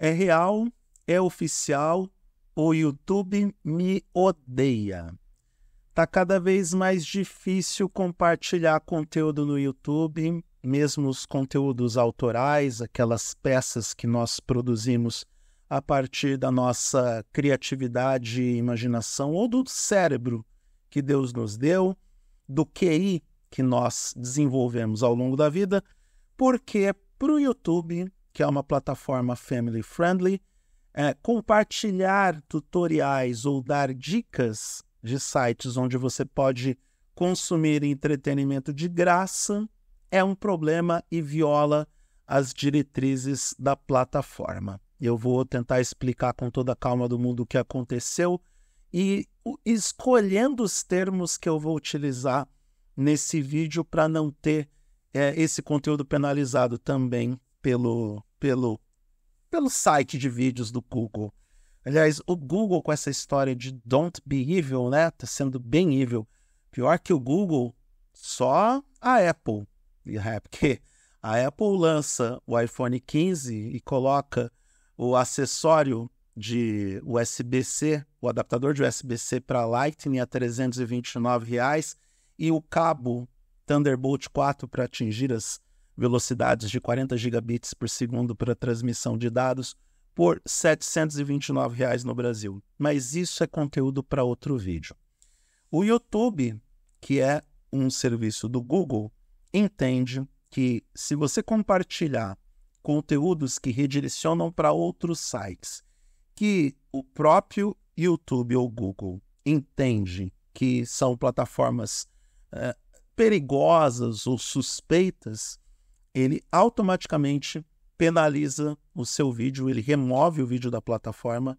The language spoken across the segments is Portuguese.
É real, é oficial, o YouTube me odeia. Tá cada vez mais difícil compartilhar conteúdo no YouTube, mesmo os conteúdos autorais, aquelas peças que nós produzimos a partir da nossa criatividade e imaginação ou do cérebro que Deus nos deu, do QI que nós desenvolvemos ao longo da vida, porque é para o YouTube que é uma plataforma family friendly, é, compartilhar tutoriais ou dar dicas de sites onde você pode consumir entretenimento de graça é um problema e viola as diretrizes da plataforma. Eu vou tentar explicar com toda a calma do mundo o que aconteceu e escolhendo os termos que eu vou utilizar nesse vídeo para não ter é, esse conteúdo penalizado também pelo, pelo, pelo site de vídeos do Google. Aliás, o Google com essa história de don't be evil, né? Tá sendo bem evil. Pior que o Google, só a Apple. Porque a Apple lança o iPhone 15 e coloca o acessório de USB-C, o adaptador de USB-C para Lightning a 329 reais e o cabo Thunderbolt 4 para atingir as velocidades de 40 gigabits por segundo para transmissão de dados por R$ 729 reais no Brasil. Mas isso é conteúdo para outro vídeo. O YouTube, que é um serviço do Google, entende que se você compartilhar conteúdos que redirecionam para outros sites, que o próprio YouTube ou Google entende que são plataformas é, perigosas ou suspeitas, ele automaticamente penaliza o seu vídeo, ele remove o vídeo da plataforma,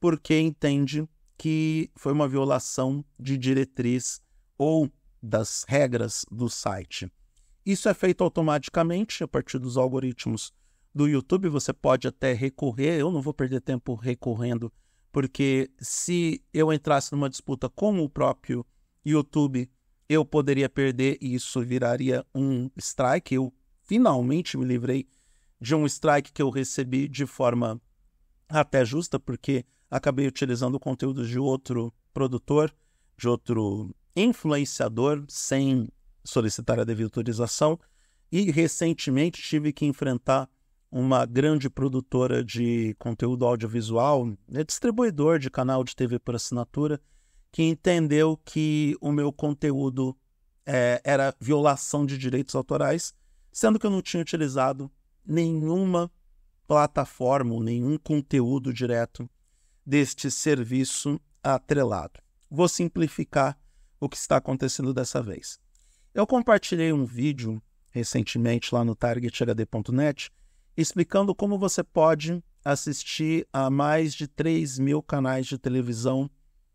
porque entende que foi uma violação de diretriz ou das regras do site. Isso é feito automaticamente a partir dos algoritmos do YouTube. Você pode até recorrer, eu não vou perder tempo recorrendo, porque se eu entrasse numa disputa com o próprio YouTube, eu poderia perder e isso viraria um strike. Eu finalmente me livrei de um strike que eu recebi de forma até justa, porque acabei utilizando conteúdos de outro produtor, de outro influenciador, sem solicitar a devida autorização. E recentemente tive que enfrentar uma grande produtora de conteúdo audiovisual, né, distribuidor de canal de TV por assinatura, que entendeu que o meu conteúdo é, era violação de direitos autorais sendo que eu não tinha utilizado nenhuma plataforma ou nenhum conteúdo direto deste serviço atrelado. Vou simplificar o que está acontecendo dessa vez. Eu compartilhei um vídeo recentemente lá no targethd.net explicando como você pode assistir a mais de 3 mil canais de televisão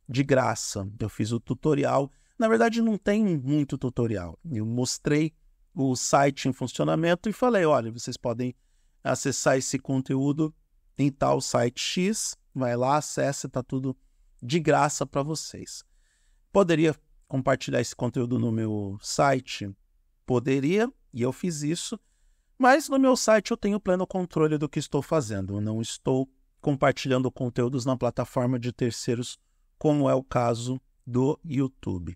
de graça. Eu fiz o tutorial. Na verdade, não tem muito tutorial. Eu mostrei o site em funcionamento e falei: olha, vocês podem acessar esse conteúdo em tal site X, vai lá, acessa, está tudo de graça para vocês. Poderia compartilhar esse conteúdo no meu site? Poderia, e eu fiz isso, mas no meu site eu tenho pleno controle do que estou fazendo. Eu não estou compartilhando conteúdos na plataforma de terceiros, como é o caso do YouTube.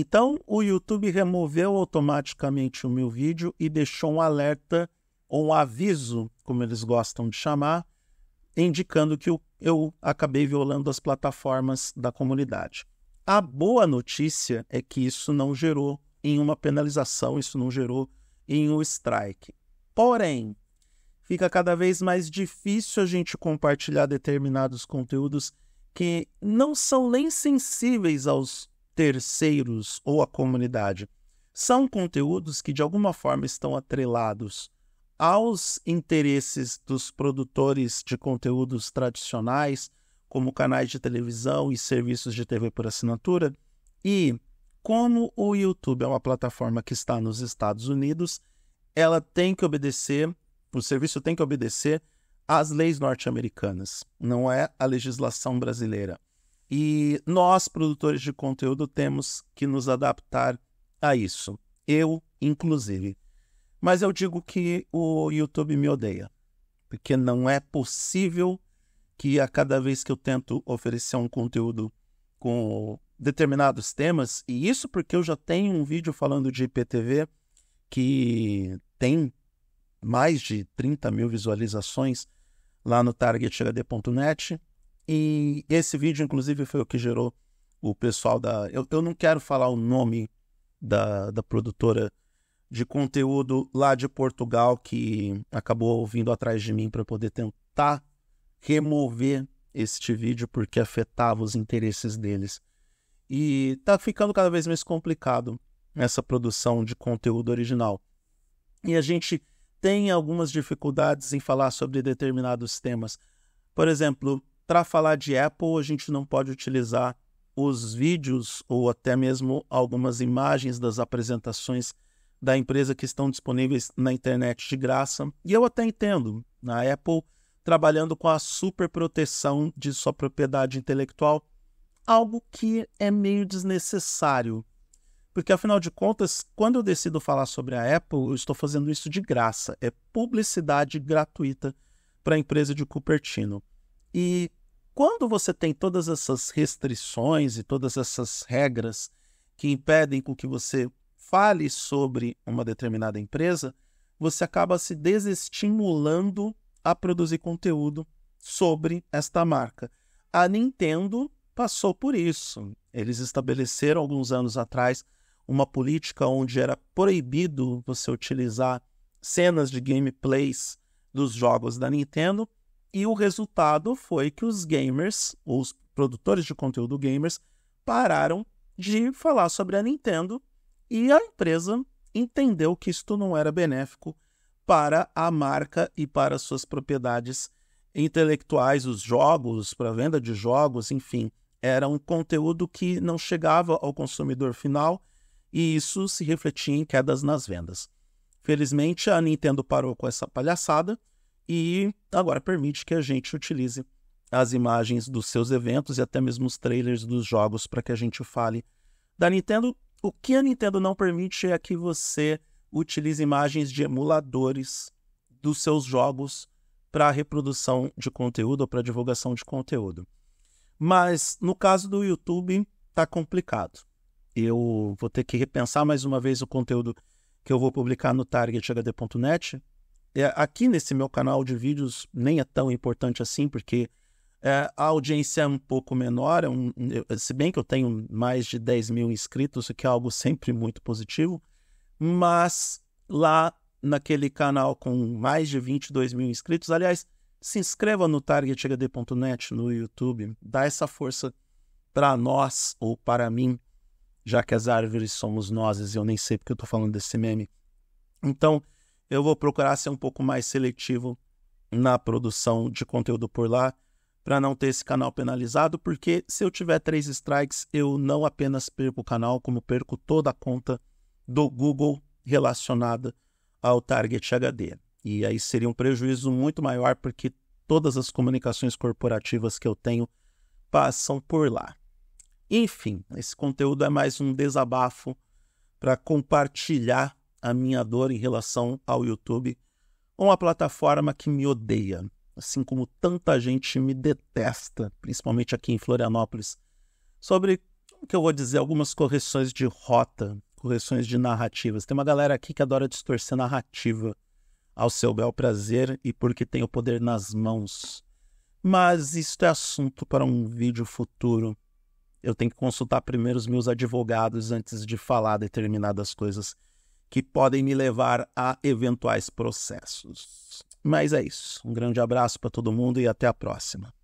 Então, o YouTube removeu automaticamente o meu vídeo e deixou um alerta ou um aviso, como eles gostam de chamar, indicando que eu, acabei violando as plataformas da comunidade. A boa notícia é que isso não gerou em uma penalização, isso não gerou em um strike. Porém, fica cada vez mais difícil a gente compartilhar determinados conteúdos que não são nem sensíveis aos terceiros ou a comunidade. São conteúdos que, de alguma forma, estão atrelados aos interesses dos produtores de conteúdos tradicionais, como canais de televisão e serviços de TV por assinatura, e como o YouTube é uma plataforma que está nos Estados Unidos, ela tem que obedecer, o serviço tem que obedecer às leis norte-americanas, não é a legislação brasileira. E nós, produtores de conteúdo, temos que nos adaptar a isso. Eu, inclusive. Mas eu digo que o YouTube me odeia, porque não é possível que a cada vez que eu tento oferecer um conteúdo com determinados temas, e isso porque eu já tenho um vídeo falando de IPTV que tem mais de 30 mil visualizações lá no targethd.net e esse vídeo, inclusive, foi o que gerou o pessoal da. Eu, eu não quero falar o nome da, da produtora de conteúdo lá de Portugal que acabou vindo atrás de mim para poder tentar remover este vídeo porque afetava os interesses deles. E tá ficando cada vez mais complicado essa produção de conteúdo original. E a gente tem algumas dificuldades em falar sobre determinados temas. Por exemplo, para falar de Apple, a gente não pode utilizar os vídeos ou até mesmo algumas imagens das apresentações da empresa que estão disponíveis na internet de graça. E eu até entendo, a Apple trabalhando com a super proteção de sua propriedade intelectual, algo que é meio desnecessário. Porque afinal de contas, quando eu decido falar sobre a Apple, eu estou fazendo isso de graça, é publicidade gratuita para a empresa de Cupertino. E quando você tem todas essas restrições e todas essas regras que impedem com que você fale sobre uma determinada empresa, você acaba se desestimulando a produzir conteúdo sobre esta marca. A Nintendo passou por isso. Eles estabeleceram alguns anos atrás uma política onde era proibido você utilizar cenas de gameplays dos jogos da Nintendo e o resultado foi que os gamers, os produtores de conteúdo gamers, pararam de falar sobre a Nintendo e a empresa entendeu que isto não era benéfico para a marca e para suas propriedades intelectuais, os jogos, para a venda de jogos, enfim. Era um conteúdo que não chegava ao consumidor final e isso se refletia em quedas nas vendas. Felizmente, a Nintendo parou com essa palhaçada e agora permite que a gente utilize as imagens dos seus eventos e até mesmo os trailers dos jogos para que a gente fale da Nintendo. O que a Nintendo não permite é que você utilize imagens de emuladores dos seus jogos para reprodução de conteúdo ou para divulgação de conteúdo. Mas no caso do YouTube está complicado. Eu vou ter que repensar mais uma vez o conteúdo que eu vou publicar no targethd.net. É, aqui nesse meu canal de vídeos nem é tão importante assim, porque é, a audiência é um pouco menor, é um, eu, se bem que eu tenho mais de 10 mil inscritos, o que é algo sempre muito positivo, mas lá naquele canal com mais de 22 mil inscritos, aliás, se inscreva no targethd.net no YouTube, dá essa força para nós ou para mim, já que as árvores somos nós, e eu nem sei porque eu estou falando desse meme. Então, eu vou procurar ser um pouco mais seletivo na produção de conteúdo por lá para não ter esse canal penalizado, porque se eu tiver três strikes, eu não apenas perco o canal, como perco toda a conta do Google relacionada ao Target HD. E aí seria um prejuízo muito maior, porque todas as comunicações corporativas que eu tenho passam por lá. Enfim, esse conteúdo é mais um desabafo para compartilhar a minha dor em relação ao YouTube, uma plataforma que me odeia, assim como tanta gente me detesta, principalmente aqui em Florianópolis, sobre o que eu vou dizer, algumas correções de rota, correções de narrativas. Tem uma galera aqui que adora distorcer narrativa ao seu bel prazer e porque tem o poder nas mãos. Mas isto é assunto para um vídeo futuro. Eu tenho que consultar primeiro os meus advogados antes de falar determinadas coisas que podem me levar a eventuais processos. Mas é isso. Um grande abraço para todo mundo e até a próxima.